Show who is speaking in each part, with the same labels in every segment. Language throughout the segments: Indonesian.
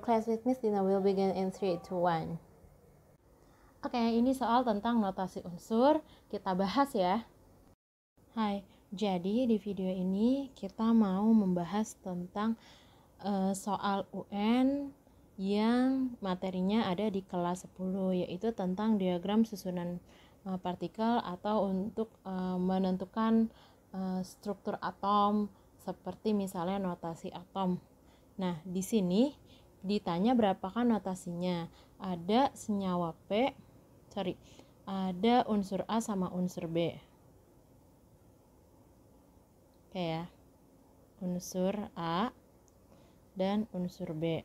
Speaker 1: class with Miss Dina will begin in 3, 2, 1. Oke, okay, ini soal tentang notasi unsur. Kita bahas ya. Hai, jadi di video ini kita mau membahas tentang uh, soal UN yang materinya ada di kelas 10 yaitu tentang diagram susunan uh, partikel atau untuk uh, menentukan uh, struktur atom seperti misalnya notasi atom. Nah, di sini ditanya berapakah notasinya ada senyawa P sorry ada unsur A sama unsur B oke ya unsur A dan unsur B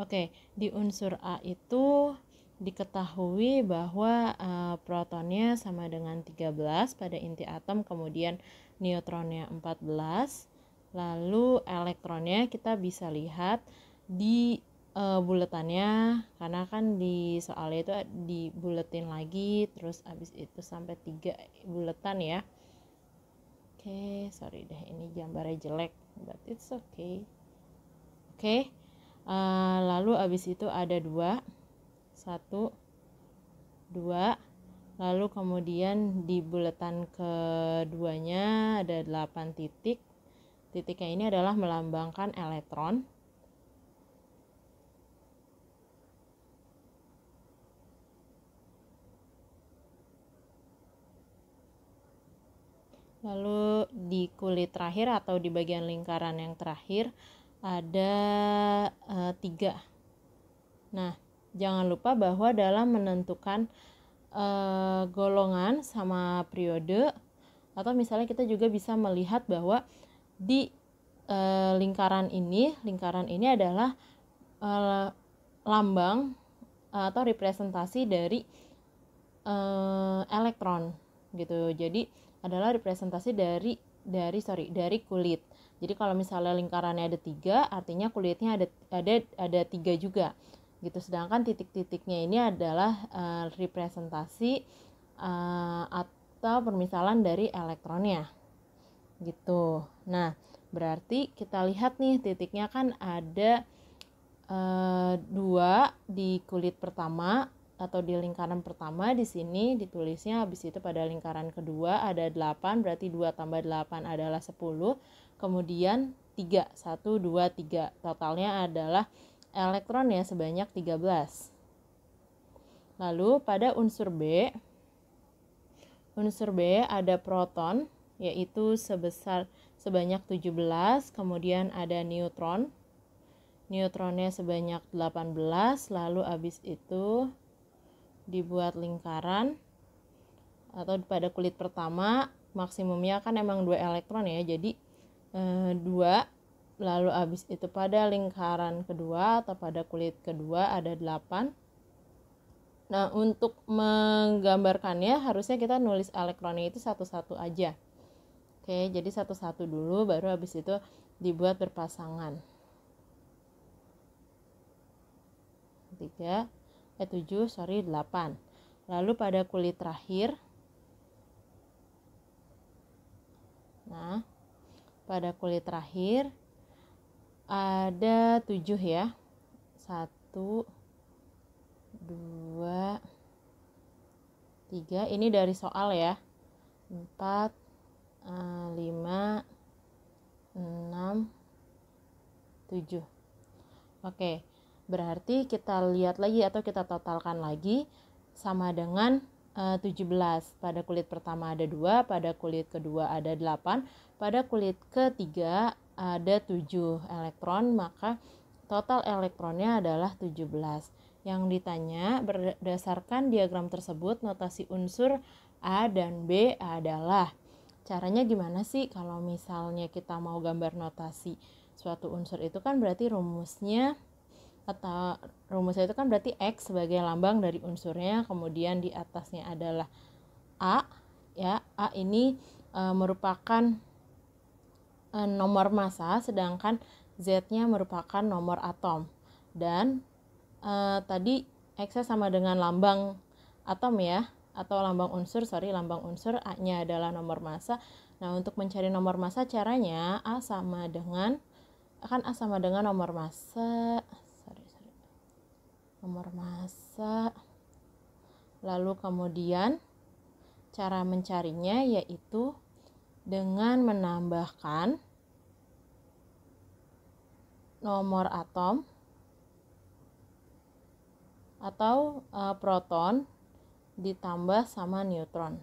Speaker 1: oke di unsur A itu diketahui bahwa uh, protonnya sama dengan 13 pada inti atom kemudian neutronnya 14 Lalu elektronnya kita bisa lihat di uh, buletannya karena kan di soalnya itu dibuletin lagi terus abis itu sampai tiga buletan ya oke okay, sorry deh ini gambarnya jelek but it's okay oke okay. E, uh, lalu abis itu ada dua satu dua lalu kemudian di buletan keduanya ada delapan titik titiknya ini adalah melambangkan elektron Lalu di kulit terakhir atau di bagian lingkaran yang terakhir ada e, tiga. Nah, jangan lupa bahwa dalam menentukan e, golongan sama periode atau misalnya kita juga bisa melihat bahwa di e, lingkaran ini lingkaran ini adalah e, lambang atau representasi dari e, elektron gitu jadi adalah representasi dari dari sorry dari kulit jadi kalau misalnya lingkarannya ada tiga artinya kulitnya ada ada ada tiga juga gitu sedangkan titik-titiknya ini adalah e, representasi e, atau permisalan dari elektronnya gitu Nah, berarti kita lihat nih titiknya kan ada e, dua di kulit pertama atau di lingkaran pertama di sini ditulisnya habis itu pada lingkaran kedua ada 8 berarti 2 tambah 8 adalah 10 kemudian 3 1 2 3 totalnya adalah elektron ya sebanyak 13 lalu pada unsur B unsur B ada proton yaitu sebesar sebanyak 17, kemudian ada neutron. Neutronnya sebanyak 18, lalu habis itu dibuat lingkaran atau pada kulit pertama maksimumnya kan emang dua elektron ya. Jadi e, dua lalu habis itu pada lingkaran kedua atau pada kulit kedua ada 8. Nah, untuk menggambarkannya harusnya kita nulis elektronnya itu satu-satu aja. Oke, okay, jadi satu-satu dulu, baru habis itu dibuat berpasangan. Tiga, eh tujuh, sorry, delapan. Lalu pada kulit terakhir, nah, pada kulit terakhir ada tujuh ya. Satu, dua, tiga, ini dari soal ya. Empat, 5 6 7 oke berarti kita lihat lagi atau kita totalkan lagi sama dengan 17 eh, pada kulit pertama ada 2 pada kulit kedua ada 8 pada kulit ketiga ada 7 elektron maka total elektronnya adalah 17 yang ditanya berdasarkan diagram tersebut notasi unsur A dan B adalah caranya gimana sih kalau misalnya kita mau gambar notasi suatu unsur itu kan berarti rumusnya atau rumusnya itu kan berarti x sebagai lambang dari unsurnya kemudian di atasnya adalah a ya a ini e, merupakan e, nomor massa sedangkan z-nya merupakan nomor atom dan e, tadi x sama dengan lambang atom ya atau lambang unsur sorry lambang unsur A nya adalah nomor massa nah untuk mencari nomor massa caranya A sama dengan akan A sama dengan nomor massa sorry sorry nomor massa lalu kemudian cara mencarinya yaitu dengan menambahkan nomor atom atau e, proton ditambah sama neutron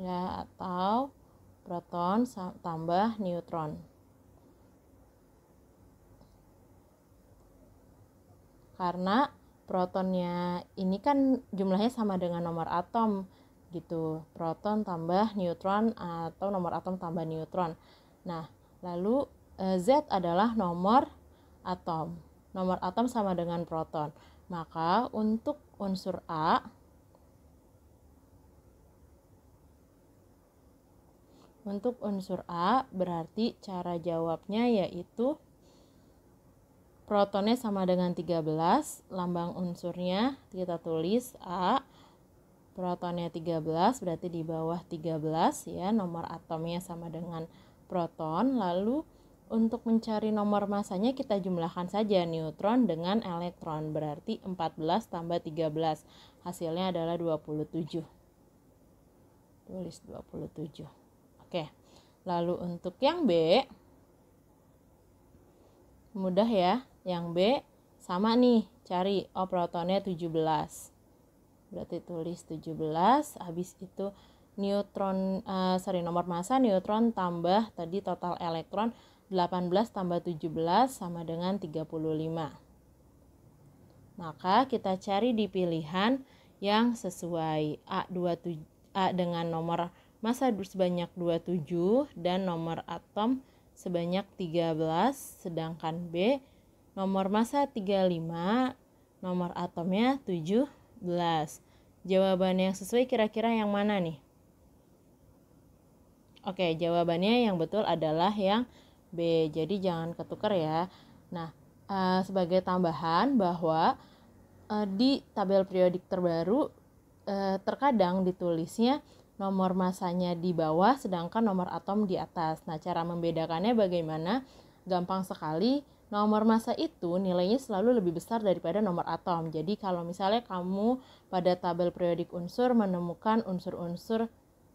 Speaker 1: ya atau proton tambah neutron karena protonnya ini kan jumlahnya sama dengan nomor atom gitu proton tambah neutron atau nomor atom tambah neutron nah lalu eh, Z adalah nomor atom nomor atom sama dengan proton maka untuk unsur A Untuk unsur A berarti cara jawabnya yaitu protonnya sama dengan 13, lambang unsurnya kita tulis A, protonnya 13 berarti di bawah 13 ya, nomor atomnya sama dengan proton, lalu untuk mencari nomor masanya kita jumlahkan saja neutron dengan elektron berarti 14 tambah 13 hasilnya adalah 27 tulis 27 oke lalu untuk yang B mudah ya yang B sama nih cari oh protonnya 17 berarti tulis 17 habis itu neutron uh, sorry nomor massa neutron tambah tadi total elektron 18 tambah 17 sama dengan 35. Maka kita cari di pilihan yang sesuai A27 A dengan nomor massa sebanyak 27 dan nomor atom sebanyak 13, sedangkan B nomor massa 35, nomor atomnya 17. Jawaban yang sesuai kira-kira yang mana nih? Oke, jawabannya yang betul adalah yang B. Jadi jangan ketukar ya. Nah, uh, sebagai tambahan bahwa uh, di tabel periodik terbaru uh, terkadang ditulisnya nomor masanya di bawah sedangkan nomor atom di atas. Nah, cara membedakannya bagaimana? Gampang sekali. Nomor masa itu nilainya selalu lebih besar daripada nomor atom. Jadi kalau misalnya kamu pada tabel periodik unsur menemukan unsur-unsur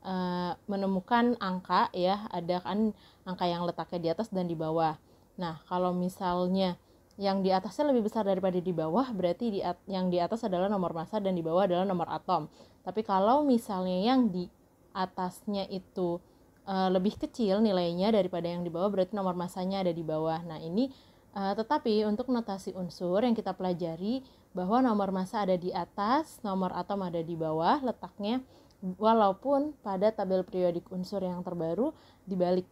Speaker 1: Eh, menemukan angka ya ada kan angka yang letaknya di atas dan di bawah nah kalau misalnya yang di atasnya lebih besar daripada di bawah berarti di yang di atas adalah nomor massa dan di bawah adalah nomor atom tapi kalau misalnya yang di atasnya itu uh, lebih kecil nilainya daripada yang di bawah berarti nomor massanya ada di bawah nah ini uh, tetapi untuk notasi unsur yang kita pelajari bahwa nomor massa ada di atas nomor atom ada di bawah letaknya walaupun pada tabel periodik unsur yang terbaru dibalik